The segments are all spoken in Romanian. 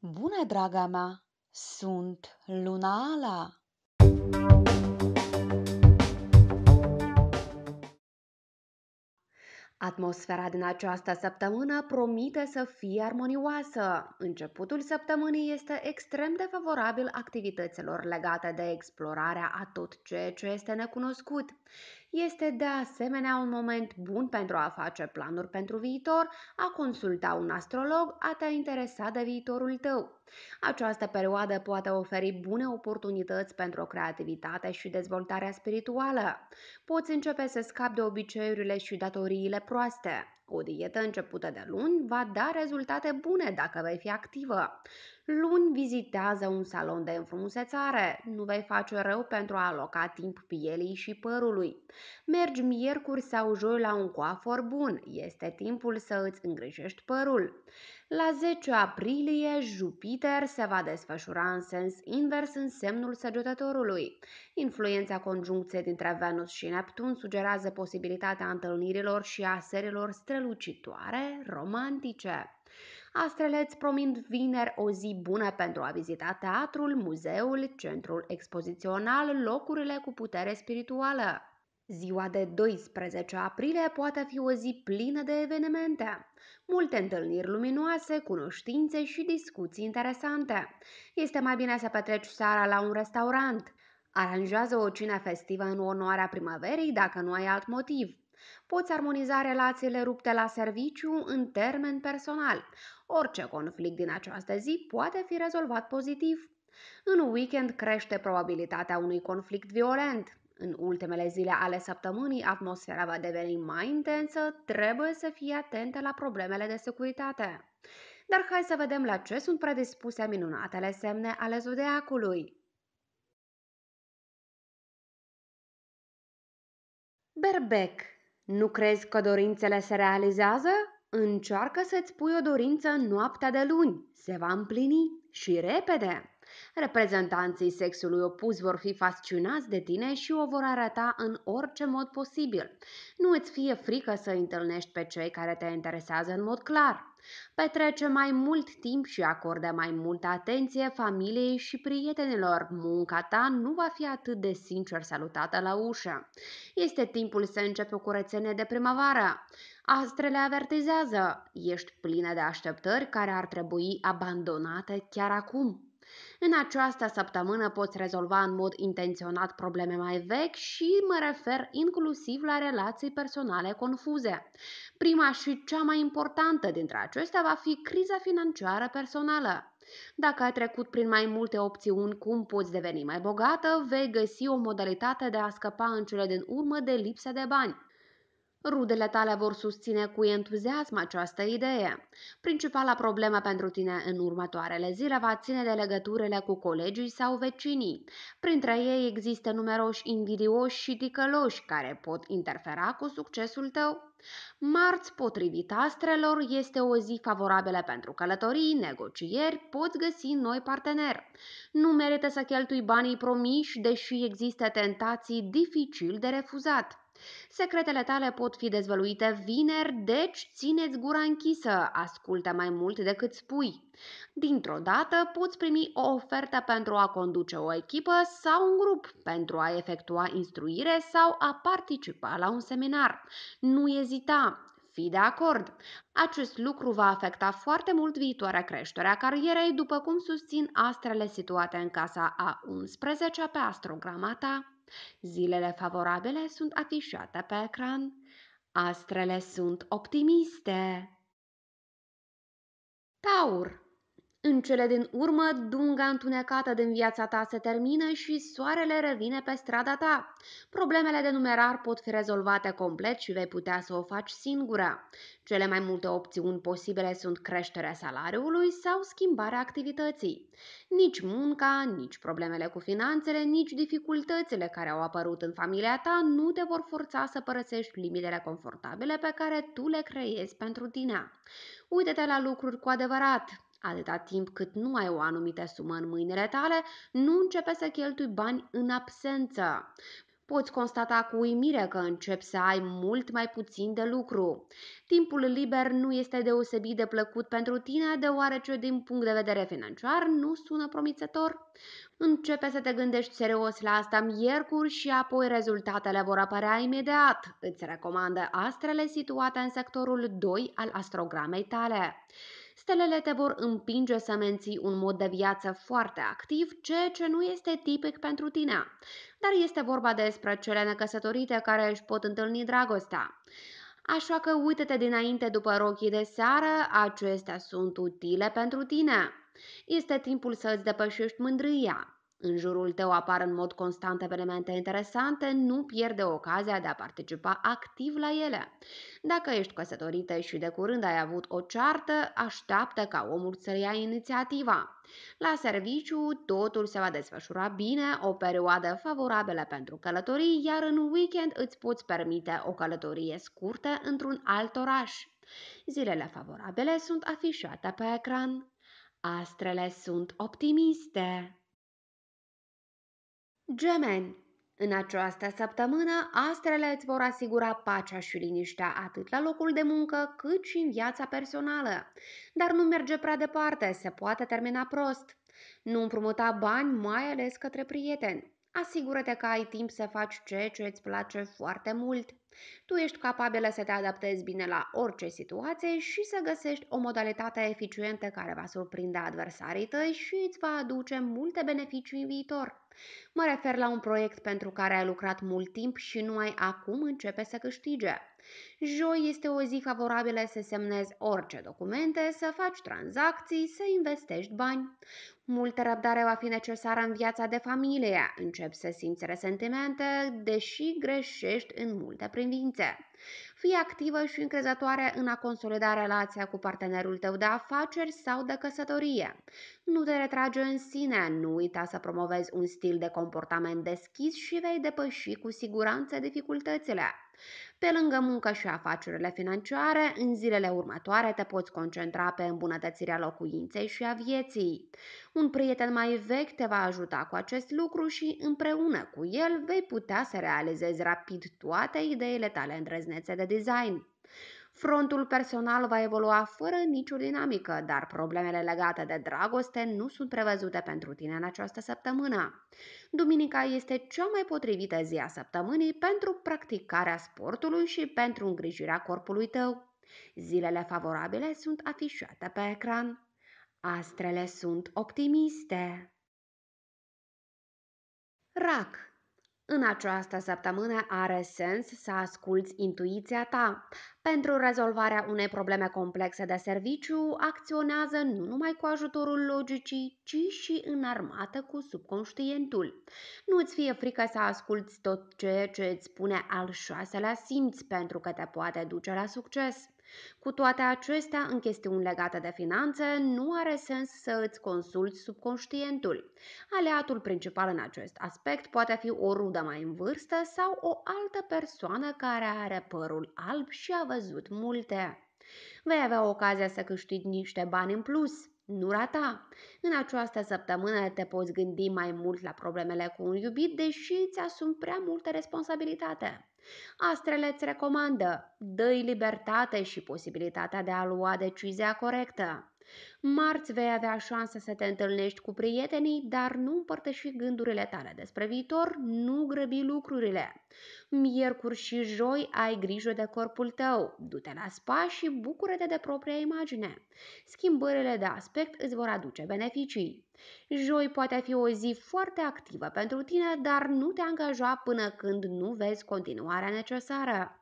Bună, draga mea! Sunt Luna Ala! Atmosfera din această săptămână promite să fie armonioasă. Începutul săptămânii este extrem de favorabil activităților legate de explorarea a tot ceea ce este necunoscut. Este de asemenea un moment bun pentru a face planuri pentru viitor, a consulta un astrolog, a te interesa de viitorul tău. Această perioadă poate oferi bune oportunități pentru creativitate și dezvoltarea spirituală. Poți începe să scapi de obiceiurile și datoriile proaste. O dietă începută de luni va da rezultate bune dacă vei fi activă. Luni vizitează un salon de înfrumusețare. Nu vei face rău pentru a aloca timp pielii și părului. Mergi miercuri sau joi la un coafor bun. Este timpul să îți îngrijești părul. La 10 aprilie, Jupiter se va desfășura în sens invers în semnul săgetătorului. Influența conjuncției dintre Venus și Neptun sugerează posibilitatea întâlnirilor și a serilor strălucitoare romantice. Astrele îți promind vineri o zi bună pentru a vizita teatrul, muzeul, centrul expozițional, locurile cu putere spirituală. Ziua de 12 aprilie poate fi o zi plină de evenimente, multe întâlniri luminoase, cunoștințe și discuții interesante. Este mai bine să petreci seara la un restaurant. Aranjează o cină festivă în onoarea primăverii dacă nu ai alt motiv. Poți armoniza relațiile rupte la serviciu în termen personal. Orice conflict din această zi poate fi rezolvat pozitiv. În weekend crește probabilitatea unui conflict violent. În ultimele zile ale săptămânii, atmosfera va deveni mai intensă, trebuie să fii atentă la problemele de securitate. Dar hai să vedem la ce sunt predispuse minunatele semne ale zodiacului. Berbec, nu crezi că dorințele se realizează? Încearcă să-ți pui o dorință în noaptea de luni, se va împlini și repede. Reprezentanții sexului opus vor fi fascinați de tine și o vor arăta în orice mod posibil. Nu îți fie frică să întâlnești pe cei care te interesează în mod clar. Petrece mai mult timp și acordă mai multă atenție familiei și prietenilor. Munca ta nu va fi atât de sincer salutată la ușă. Este timpul să începi o curățenie de primăvară. Astrele avertizează. Ești plină de așteptări care ar trebui abandonate chiar acum. În această săptămână poți rezolva în mod intenționat probleme mai vechi și mă refer inclusiv la relații personale confuze. Prima și cea mai importantă dintre acestea va fi criza financiară personală. Dacă ai trecut prin mai multe opțiuni cum poți deveni mai bogată, vei găsi o modalitate de a scăpa în cele din urmă de lipsa de bani. Rudele tale vor susține cu entuziasm această idee. Principala problemă pentru tine în următoarele zile va ține de legăturile cu colegii sau vecinii. Printre ei există numeroși invidioși și ticăloși care pot interfera cu succesul tău. Marți, potrivit astrelor, este o zi favorabilă pentru călătorii, negocieri, poți găsi noi parteneri. Nu merită să cheltui banii promiși, deși există tentații dificil de refuzat. Secretele tale pot fi dezvăluite vineri, deci țineți gura închisă, ascultă mai mult decât spui. Dintr-o dată poți primi o ofertă pentru a conduce o echipă sau un grup, pentru a efectua instruire sau a participa la un seminar. Nu ezita, fi de acord. Acest lucru va afecta foarte mult viitoarea creșterea carierei, după cum susțin astrele situate în casa A11 pe astrograma ta. Zilele favorabile sunt afișate pe ecran. Astrele sunt optimiste. Taur în cele din urmă, dunga întunecată din viața ta se termină și soarele revine pe strada ta. Problemele de numerar pot fi rezolvate complet și vei putea să o faci singura. Cele mai multe opțiuni posibile sunt creșterea salariului sau schimbarea activității. Nici munca, nici problemele cu finanțele, nici dificultățile care au apărut în familia ta nu te vor forța să părăsești limitele confortabile pe care tu le creezi pentru tine. Uite te la lucruri cu adevărat, Atâta timp cât nu ai o anumită sumă în mâinile tale, nu începe să cheltui bani în absență. Poți constata cu uimire că începi să ai mult mai puțin de lucru. Timpul liber nu este deosebit de plăcut pentru tine, deoarece din punct de vedere financiar nu sună promițător. Începe să te gândești serios la asta miercuri și apoi rezultatele vor apărea imediat. Îți recomandă astrele situate în sectorul 2 al astrogramei tale. Stelele te vor împinge să menții un mod de viață foarte activ, ceea ce nu este tipic pentru tine. Dar este vorba despre cele necăsătorite care își pot întâlni dragostea. Așa că uită-te dinainte după rochii de seară, acestea sunt utile pentru tine. Este timpul să îți depășești mândria. În jurul tău apar în mod constant evenimente interesante, nu pierde ocazia de a participa activ la ele. Dacă ești căsătorită și de curând ai avut o ceartă, așteaptă ca omul să ia inițiativa. La serviciu, totul se va desfășura bine, o perioadă favorabilă pentru călătorii, iar în weekend îți poți permite o călătorie scurtă într-un alt oraș. Zilele favorabile sunt afișate pe ecran. Astrele sunt optimiste. Gemeni, în această săptămână, astrele îți vor asigura pacea și liniștea atât la locul de muncă cât și în viața personală. Dar nu merge prea departe, se poate termina prost. Nu împrumuta bani, mai ales către prieteni. Asigură-te că ai timp să faci ce ce îți place foarte mult. Tu ești capabilă să te adaptezi bine la orice situație și să găsești o modalitate eficientă care va surprinde adversarii tăi și îți va aduce multe beneficii în viitor. Mă refer la un proiect pentru care ai lucrat mult timp și nu ai acum începe să câștige. Joi este o zi favorabilă să semnezi orice documente, să faci tranzacții, să investești bani. Multă răbdare va fi necesară în viața de familie. începi să simți resentimente, deși greșești în multe privințe fii activă și încrezătoare în a consolida relația cu partenerul tău de afaceri sau de căsătorie. Nu te retrage în sine, nu uita să promovezi un stil de comportament deschis și vei depăși cu siguranță dificultățile. Pe lângă muncă și afacerile financiare, în zilele următoare te poți concentra pe îmbunătățirea locuinței și a vieții. Un prieten mai vechi te va ajuta cu acest lucru și împreună cu el vei putea să realizezi rapid toate ideile tale îndrăznețe de design. Frontul personal va evolua fără nicio dinamică, dar problemele legate de dragoste nu sunt prevăzute pentru tine în această săptămână. Duminica este cea mai potrivită zi a săptămânii pentru practicarea sportului și pentru îngrijirea corpului tău. Zilele favorabile sunt afișate pe ecran. Astrele sunt optimiste. Rac în această săptămână are sens să asculți intuiția ta. Pentru rezolvarea unei probleme complexe de serviciu, acționează nu numai cu ajutorul logicii, ci și înarmată cu subconștientul. Nu-ți fie frică să asculți tot ceea ce îți spune al șaselea simț, pentru că te poate duce la succes. Cu toate acestea, în chestiuni legate de finanțe, nu are sens să îți consulți subconștientul. Aleatul principal în acest aspect poate fi o rudă mai în vârstă sau o altă persoană care are părul alb și a văzut multe. Vei avea ocazia să câștigi niște bani în plus, nu rata! În această săptămână te poți gândi mai mult la problemele cu un iubit, deși îți asumi prea multă responsabilitate. Astrele îți recomandă, dă libertate și posibilitatea de a lua decizia corectă. Marți vei avea șansa să te întâlnești cu prietenii, dar nu împărtăși gândurile tale despre viitor, nu grăbi lucrurile. Miercuri și joi ai grijă de corpul tău, du-te la spa și bucură-te de propria imagine. Schimbările de aspect îți vor aduce beneficii. Joi poate fi o zi foarte activă pentru tine, dar nu te angaja până când nu vezi continuarea necesară.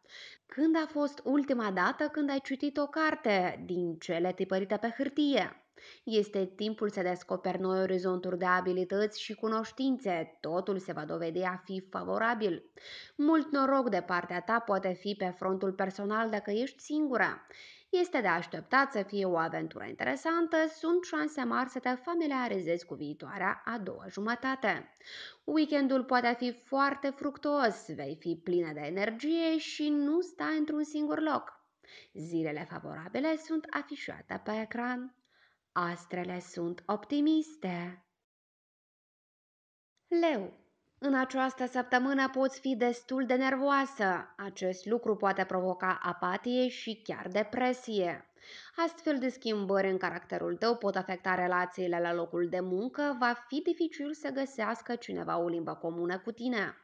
Când a fost ultima dată când ai citit o carte din cele tipărite pe hârtie? Este timpul să descoperi noi orizonturi de abilități și cunoștințe. Totul se va dovedi a fi favorabil. Mult noroc de partea ta poate fi pe frontul personal dacă ești singură. Este de așteptat să fie o aventură interesantă, sunt șanse mari să te familiarizezi cu viitoarea a doua jumătate. Weekendul poate fi foarte fructuos, vei fi plină de energie și nu sta într-un singur loc. Zilele favorabile sunt afișate pe ecran. Astrele sunt optimiste. Leu, în această săptămână poți fi destul de nervoasă. Acest lucru poate provoca apatie și chiar depresie. Astfel de schimbări în caracterul tău pot afecta relațiile la locul de muncă, va fi dificil să găsească cineva o limbă comună cu tine.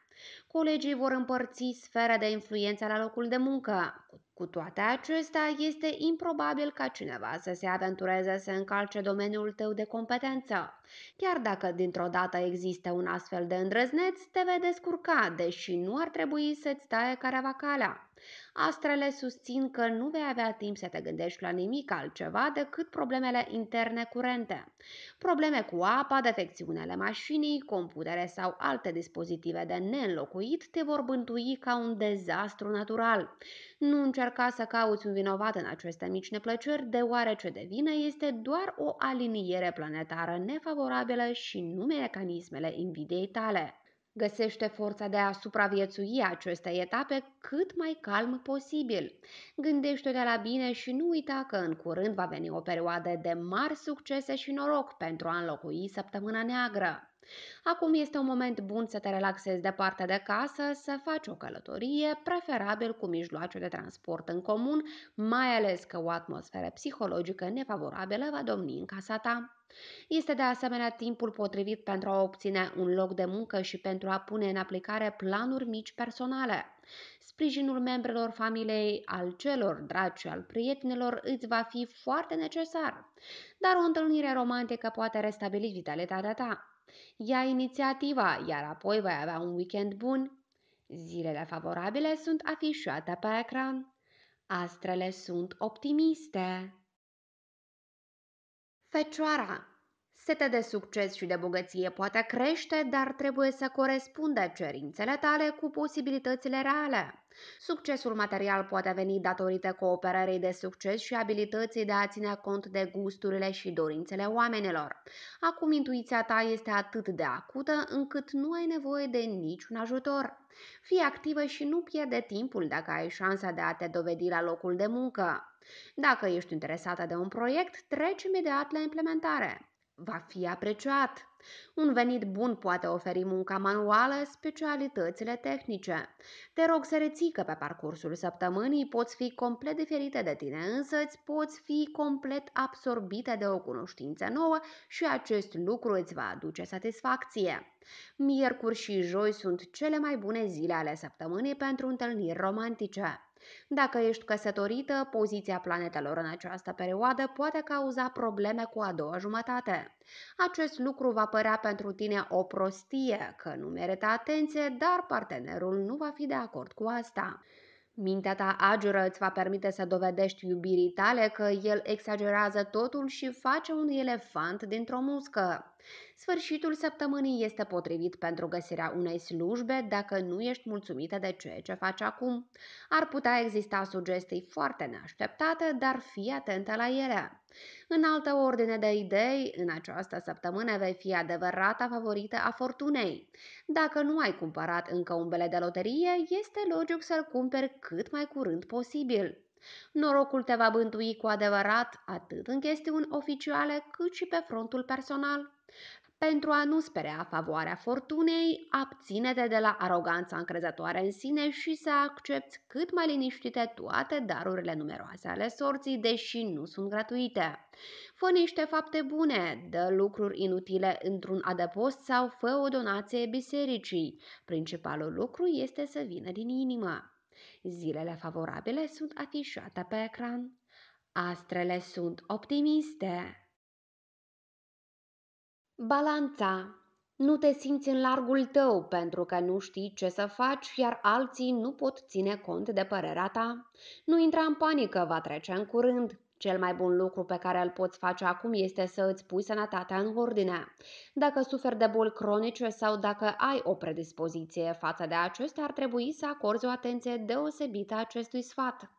Colegii vor împărți sfera de influență la locul de muncă. Cu cu toate acestea, este improbabil ca cineva să se aventureze să încalce domeniul tău de competență. Chiar dacă dintr-o dată există un astfel de îndrăzneț, te vei descurca, deși nu ar trebui să-ți taie careva calea. Astrele susțin că nu vei avea timp să te gândești la nimic altceva decât problemele interne curente. Probleme cu apa, defecțiunile mașinii, computere sau alte dispozitive de neînlocuit te vor bântui ca un dezastru natural. Nu încerca să cauți un vinovat în aceste mici neplăceri, deoarece de vină este doar o aliniere planetară nefavorabilă și nu mecanismele invidiei tale găsește forța de a supraviețui aceste etape cât mai calm posibil. Gândește-te la bine și nu uita că în curând va veni o perioadă de mari succese și noroc pentru a înlocui săptămâna neagră. Acum este un moment bun să te relaxezi departe de casă, să faci o călătorie, preferabil cu mijloace de transport în comun, mai ales că o atmosferă psihologică nefavorabilă va domni în casa ta. Este de asemenea timpul potrivit pentru a obține un loc de muncă și pentru a pune în aplicare planuri mici personale. Sprijinul membrilor familiei, al celor dragi și al prietenilor îți va fi foarte necesar, dar o întâlnire romantică poate restabili vitalitatea ta. Ia inițiativa, iar apoi vei avea un weekend bun. Zilele favorabile sunt afișate pe ecran. Astrele sunt optimiste. Fecioara Setea de succes și de bogăție poate crește, dar trebuie să corespundă cerințele tale cu posibilitățile reale. Succesul material poate veni datorită cooperării de succes și abilității de a ține cont de gusturile și dorințele oamenilor. Acum intuiția ta este atât de acută încât nu ai nevoie de niciun ajutor. Fii activă și nu pierde timpul dacă ai șansa de a te dovedi la locul de muncă. Dacă ești interesată de un proiect, treci imediat la implementare va fi apreciat. Un venit bun poate oferi munca manuală, specialitățile tehnice. Te rog să reții că pe parcursul săptămânii poți fi complet diferite de tine îți poți fi complet absorbită de o cunoștință nouă și acest lucru îți va aduce satisfacție. Miercuri și joi sunt cele mai bune zile ale săptămânii pentru întâlniri romantice. Dacă ești căsătorită, poziția planetelor în această perioadă poate cauza probleme cu a doua jumătate. Acest lucru va părea pentru tine o prostie, că nu merită atenție, dar partenerul nu va fi de acord cu asta. Mintea ta agiură îți va permite să dovedești iubirii tale că el exagerează totul și face un elefant dintr-o muscă. Sfârșitul săptămânii este potrivit pentru găsirea unei slujbe dacă nu ești mulțumită de ceea ce faci acum. Ar putea exista sugestii foarte neașteptate, dar fii atentă la ele. În altă ordine de idei, în această săptămână vei fi adevărata favorită a fortunei. Dacă nu ai cumpărat încă umbele de loterie, este logic să-l cumperi cât mai curând posibil. Norocul te va bântui cu adevărat atât în chestiuni oficiale cât și pe frontul personal. Pentru a nu sperea favoarea fortunei, abține-te de la aroganța încrezătoare în sine și să accepti cât mai liniștite toate darurile numeroase ale sorții, deși nu sunt gratuite. Fă niște fapte bune, dă lucruri inutile într-un adăpost sau fă o donație bisericii. Principalul lucru este să vină din inimă. Zilele favorabile sunt afișate pe ecran. Astrele sunt optimiste. Balanța. Nu te simți în largul tău pentru că nu știi ce să faci, iar alții nu pot ține cont de părerea ta. Nu intra în panică, va trece în curând. Cel mai bun lucru pe care îl poți face acum este să îți pui sănătatea în ordine. Dacă suferi de boli cronice sau dacă ai o predispoziție față de acestea, ar trebui să acorzi o atenție deosebită acestui sfat.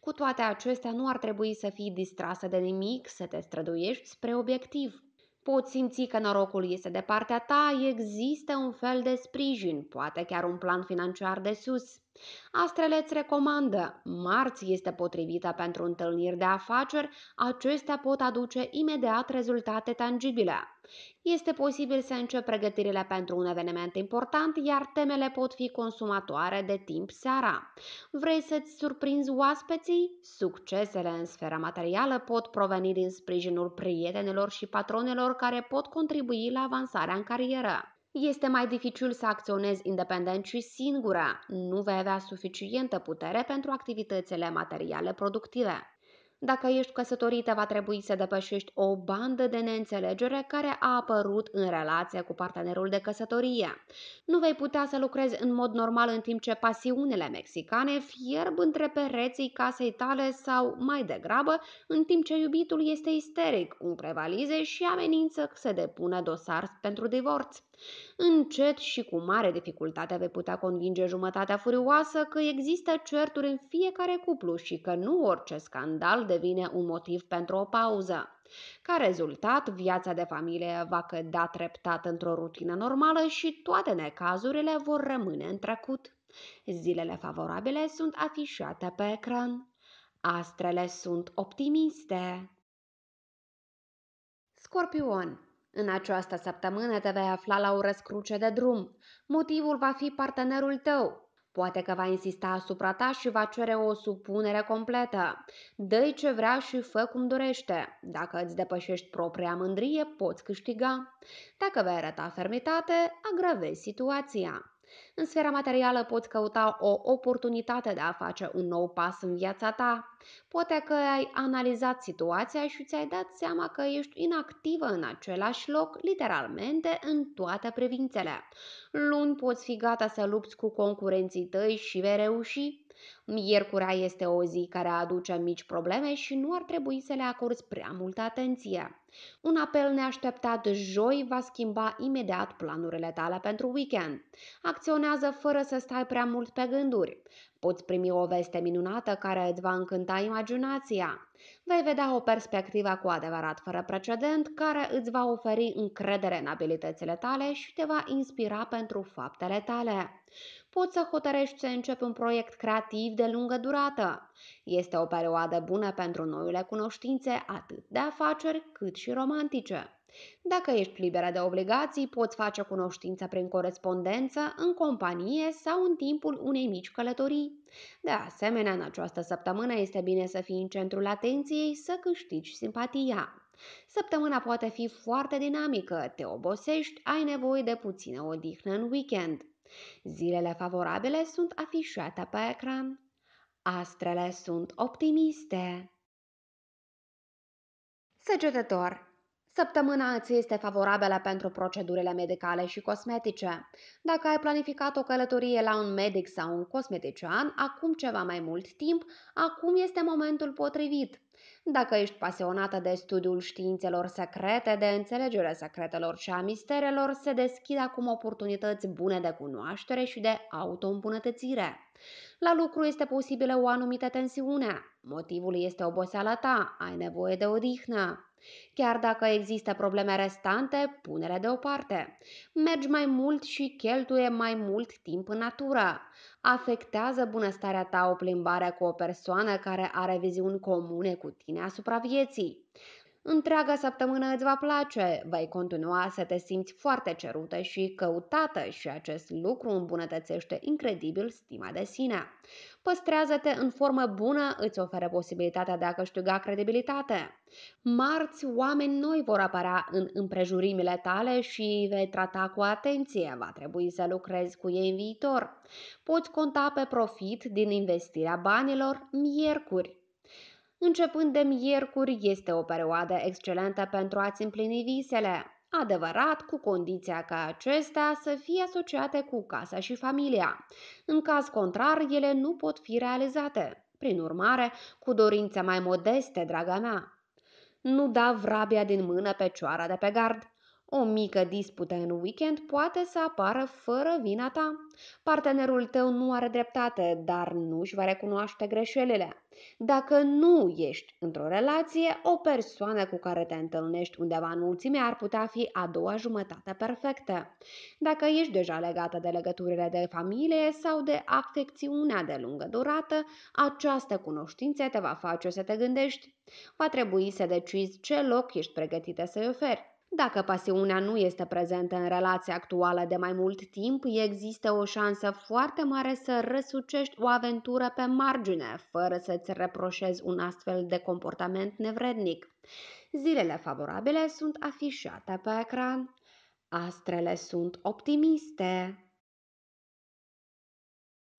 Cu toate acestea, nu ar trebui să fii distrasă de nimic, să te străduiești spre obiectiv. Poți simți că norocul este de partea ta, există un fel de sprijin, poate chiar un plan financiar de sus. Astrele îți recomandă, marți este potrivită pentru întâlniri de afaceri, acestea pot aduce imediat rezultate tangibile. Este posibil să încep pregătirile pentru un eveniment important, iar temele pot fi consumatoare de timp seara. Vrei să-ți surprinzi oaspeții? Succesele în sfera materială pot proveni din sprijinul prietenilor și patronelor care pot contribui la avansarea în carieră. Este mai dificil să acționezi independent și singura. Nu vei avea suficientă putere pentru activitățile materiale productive. Dacă ești căsătorită, va trebui să depășești o bandă de neînțelegere care a apărut în relație cu partenerul de căsătorie. Nu vei putea să lucrezi în mod normal în timp ce pasiunile mexicane fierb între pereții casei tale sau, mai degrabă, în timp ce iubitul este isteric, cum prevalize și amenință să depună dosar pentru divorț. Încet și cu mare dificultate vei putea convinge jumătatea furioasă că există certuri în fiecare cuplu și că nu orice scandal devine un motiv pentru o pauză. Ca rezultat, viața de familie va cădea treptat într-o rutină normală și toate necazurile vor rămâne în trecut. Zilele favorabile sunt afișate pe ecran. Astrele sunt optimiste. Scorpion în această săptămână te vei afla la o răscruce de drum. Motivul va fi partenerul tău. Poate că va insista asupra ta și va cere o supunere completă. Dă-i ce vrea și fă cum dorește. Dacă îți depășești propria mândrie, poți câștiga. Dacă vei arăta fermitate, agravezi situația. În sfera materială poți căuta o oportunitate de a face un nou pas în viața ta. Poate că ai analizat situația și ți-ai dat seama că ești inactivă în același loc, literalmente, în toate privințele. Luni poți fi gata să lupți cu concurenții tăi și vei reuși Miercurea este o zi care aduce mici probleme și nu ar trebui să le acorzi prea multă atenție. Un apel neașteptat joi va schimba imediat planurile tale pentru weekend. Acționează fără să stai prea mult pe gânduri. Poți primi o veste minunată care îți va încânta imaginația. Vei vedea o perspectivă cu adevărat fără precedent care îți va oferi încredere în abilitățile tale și te va inspira pentru faptele tale. Poți să hotărești să începi un proiect creativ de lungă durată. Este o perioadă bună pentru noile cunoștințe, atât de afaceri cât și romantice. Dacă ești liberă de obligații, poți face cunoștință prin corespondență, în companie sau în timpul unei mici călătorii. De asemenea, în această săptămână este bine să fii în centrul atenției, să câștigi simpatia. Săptămâna poate fi foarte dinamică, te obosești, ai nevoie de puțină odihnă în weekend. Zilele favorabile sunt afișate pe ecran. Astrele sunt optimiste. Săgetător Săptămâna îți este favorabilă pentru procedurile medicale și cosmetice. Dacă ai planificat o călătorie la un medic sau un cosmetician acum ceva mai mult timp, acum este momentul potrivit. Dacă ești pasionată de studiul științelor secrete, de înțelegerea secretelor și a misterelor, se deschid acum oportunități bune de cunoaștere și de autoîmbunătățire. La lucru este posibilă o anumită tensiune. Motivul este oboseala ta, ai nevoie de odihnă. Chiar dacă există probleme restante, punere deoparte. Mergi mai mult și cheltuie mai mult timp în natură. Afectează bunăstarea ta o plimbare cu o persoană care are viziuni comune cu tine asupra vieții. Întreaga săptămână îți va place, vei continua să te simți foarte cerută și căutată și acest lucru îmbunătățește incredibil stima de sine. Păstrează-te în formă bună îți oferă posibilitatea de a câștiga credibilitate. Marți, oameni noi vor apărea în împrejurimile tale și îi vei trata cu atenție. Va trebui să lucrezi cu ei în viitor. Poți conta pe profit din investirea banilor miercuri. Începând de miercuri, este o perioadă excelentă pentru a-ți împlini visele adevărat cu condiția ca acestea să fie asociate cu casa și familia. În caz contrar, ele nu pot fi realizate. Prin urmare, cu dorințe mai modeste, draga mea, nu da vrabia din mână pe cioara de pe gard. O mică dispută în weekend poate să apară fără vina ta. Partenerul tău nu are dreptate, dar nu își va recunoaște greșelile. Dacă nu ești într-o relație, o persoană cu care te întâlnești undeva în mulțime ar putea fi a doua jumătate perfectă. Dacă ești deja legată de legăturile de familie sau de afecțiunea de lungă durată, această cunoștință te va face să te gândești. Va trebui să decizi ce loc ești pregătită să-i oferi. Dacă pasiunea nu este prezentă în relația actuală de mai mult timp, există o șansă foarte mare să răsucești o aventură pe margine, fără să-ți reproșezi un astfel de comportament nevrednic. Zilele favorabile sunt afișate pe ecran. Astrele sunt optimiste.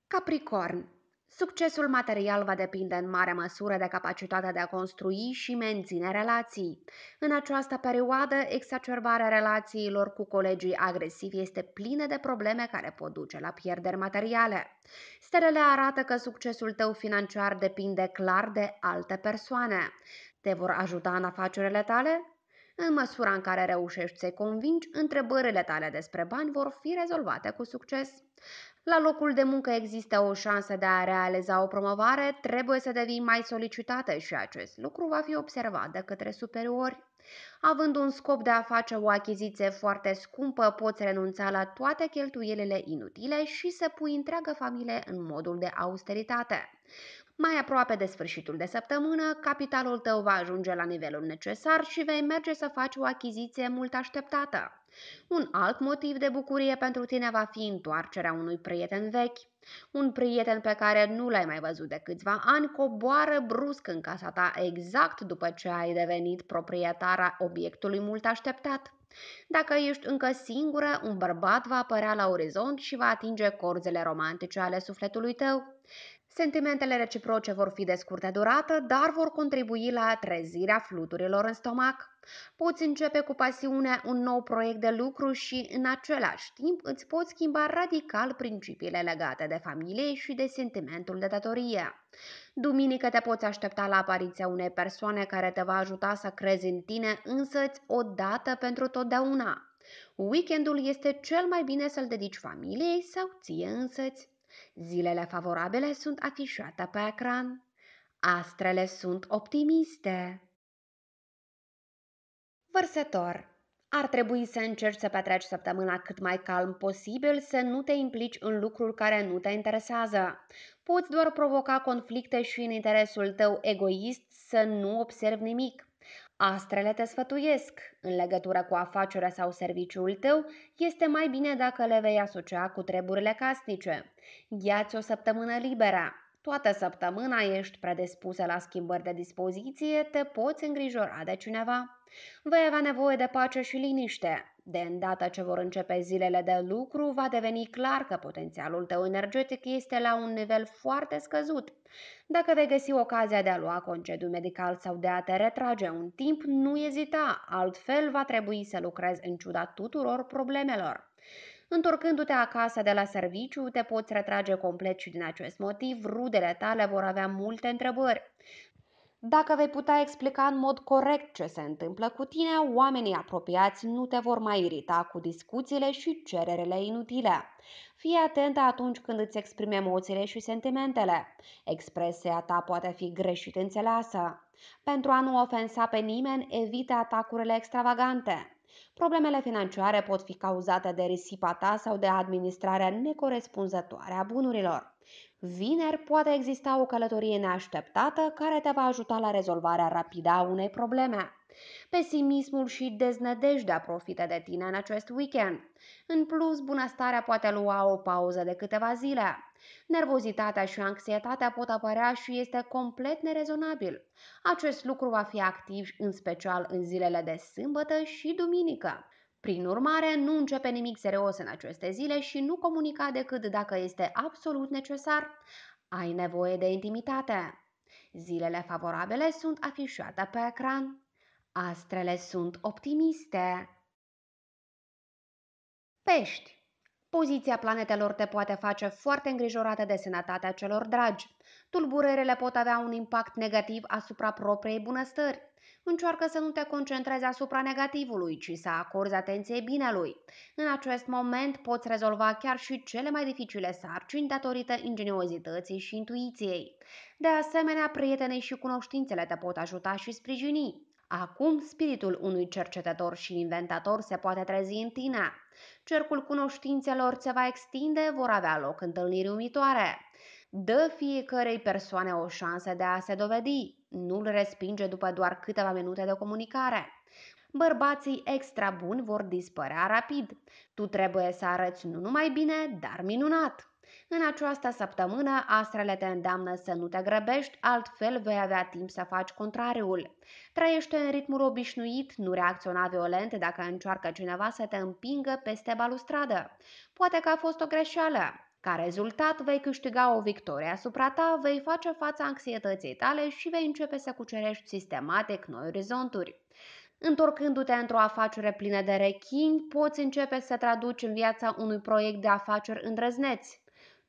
Capricorn Succesul material va depinde în mare măsură de capacitatea de a construi și menține relații. În această perioadă, exacerbarea relațiilor cu colegii agresivi este plină de probleme care pot duce la pierderi materiale. Stelele arată că succesul tău financiar depinde clar de alte persoane. Te vor ajuta în afacerile tale? În măsura în care reușești să-i convingi, întrebările tale despre bani vor fi rezolvate cu succes. La locul de muncă există o șansă de a realiza o promovare, trebuie să devii mai solicitată și acest lucru va fi observat de către superiori. Având un scop de a face o achiziție foarte scumpă, poți renunța la toate cheltuielile inutile și să pui întreaga familie în modul de austeritate. Mai aproape de sfârșitul de săptămână, capitalul tău va ajunge la nivelul necesar și vei merge să faci o achiziție mult așteptată. Un alt motiv de bucurie pentru tine va fi întoarcerea unui prieten vechi. Un prieten pe care nu l-ai mai văzut de câțiva ani coboară brusc în casa ta exact după ce ai devenit proprietara obiectului mult așteptat. Dacă ești încă singură, un bărbat va apărea la orizont și va atinge corzele romantice ale sufletului tău. Sentimentele reciproce vor fi de scurtă durată, dar vor contribui la trezirea fluturilor în stomac. Poți începe cu pasiune un nou proiect de lucru și, în același timp, îți poți schimba radical principiile legate de familie și de sentimentul de datorie. Duminică te poți aștepta la apariția unei persoane care te va ajuta să crezi în tine însăți dată pentru totdeauna. Weekendul este cel mai bine să-l dedici familiei sau ție însăți. Zilele favorabile sunt afișate pe ecran. Astrele sunt optimiste. Vărsător ar trebui să încerci să petreci săptămâna cât mai calm posibil, să nu te implici în lucruri care nu te interesează. Poți doar provoca conflicte și în interesul tău egoist să nu observi nimic. Astrele te sfătuiesc. În legătură cu afacerea sau serviciul tău, este mai bine dacă le vei asocia cu treburile casnice. Ia-ți o săptămână liberă. Toată săptămâna ești predispusă la schimbări de dispoziție, te poți îngrijora de cineva. Vei avea nevoie de pace și liniște. De îndată ce vor începe zilele de lucru, va deveni clar că potențialul tău energetic este la un nivel foarte scăzut. Dacă vei găsi ocazia de a lua concediu medical sau de a te retrage un timp, nu ezita, altfel va trebui să lucrezi în ciuda tuturor problemelor. Întorcându-te acasă de la serviciu, te poți retrage complet și din acest motiv rudele tale vor avea multe întrebări. Dacă vei putea explica în mod corect ce se întâmplă cu tine, oamenii apropiați nu te vor mai irita cu discuțiile și cererele inutile. Fii atentă atunci când îți exprimi emoțiile și sentimentele. Expresia ta poate fi greșit înțeleasă. Pentru a nu ofensa pe nimeni, evite atacurile extravagante. Problemele financiare pot fi cauzate de risipa ta sau de administrarea necorespunzătoare a bunurilor. Vineri poate exista o călătorie neașteptată care te va ajuta la rezolvarea rapidă a unei probleme. Pesimismul și deznădejdea profită de tine în acest weekend. În plus, bunăstarea poate lua o pauză de câteva zile. Nervozitatea și anxietatea pot apărea și este complet nerezonabil. Acest lucru va fi activ în special în zilele de sâmbătă și duminică. Prin urmare, nu începe nimic serios în aceste zile și nu comunica decât dacă este absolut necesar. Ai nevoie de intimitate. Zilele favorabile sunt afișate pe ecran. Astrele sunt optimiste. Pești. Poziția planetelor te poate face foarte îngrijorată de sănătatea celor dragi. Tulburările pot avea un impact negativ asupra propriei bunăstări. Încearcă să nu te concentrezi asupra negativului, ci să acorzi atenție binelui. În acest moment poți rezolva chiar și cele mai dificile sarcini datorită ingeniozității și intuiției. De asemenea, prietenii și cunoștințele te pot ajuta și sprijini. Acum spiritul unui cercetător și inventator se poate trezi în tine. Cercul cunoștințelor se va extinde, vor avea loc întâlniri uimitoare. Dă fiecarei persoane o șansă de a se dovedi. Nu-l respinge după doar câteva minute de comunicare bărbații extra buni vor dispărea rapid. Tu trebuie să arăți nu numai bine, dar minunat. În această săptămână, astrele te îndeamnă să nu te grăbești, altfel vei avea timp să faci contrariul. Trăiește în ritmul obișnuit, nu reacționa violent dacă încearcă cineva să te împingă peste balustradă. Poate că a fost o greșeală. Ca rezultat, vei câștiga o victorie asupra ta, vei face fața anxietății tale și vei începe să cucerești sistematic noi orizonturi. Întorcându-te într-o afacere plină de rechini, poți începe să traduci în viața unui proiect de afaceri îndrăzneți.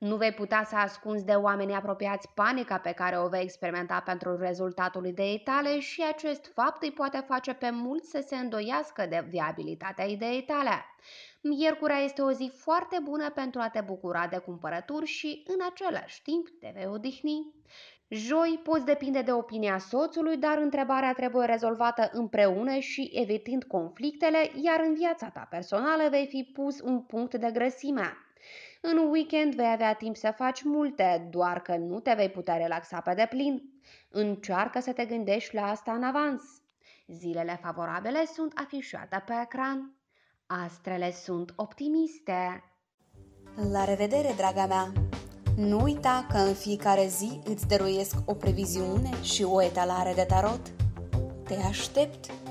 Nu vei putea să ascunzi de oamenii apropiați panica pe care o vei experimenta pentru rezultatul ideii tale și acest fapt îi poate face pe mulți să se îndoiască de viabilitatea ideii tale. Miercurea este o zi foarte bună pentru a te bucura de cumpărături și în același timp te vei odihni. Joi poți depinde de opinia soțului, dar întrebarea trebuie rezolvată împreună și evitând conflictele, iar în viața ta personală vei fi pus un punct de grăsime. În weekend vei avea timp să faci multe, doar că nu te vei putea relaxa pe deplin. Încearcă să te gândești la asta în avans. Zilele favorabile sunt afișate pe ecran. Astrele sunt optimiste. La revedere, draga mea! Nu uita că în fiecare zi îți dăruiesc o previziune și o etalare de tarot. Te aștept!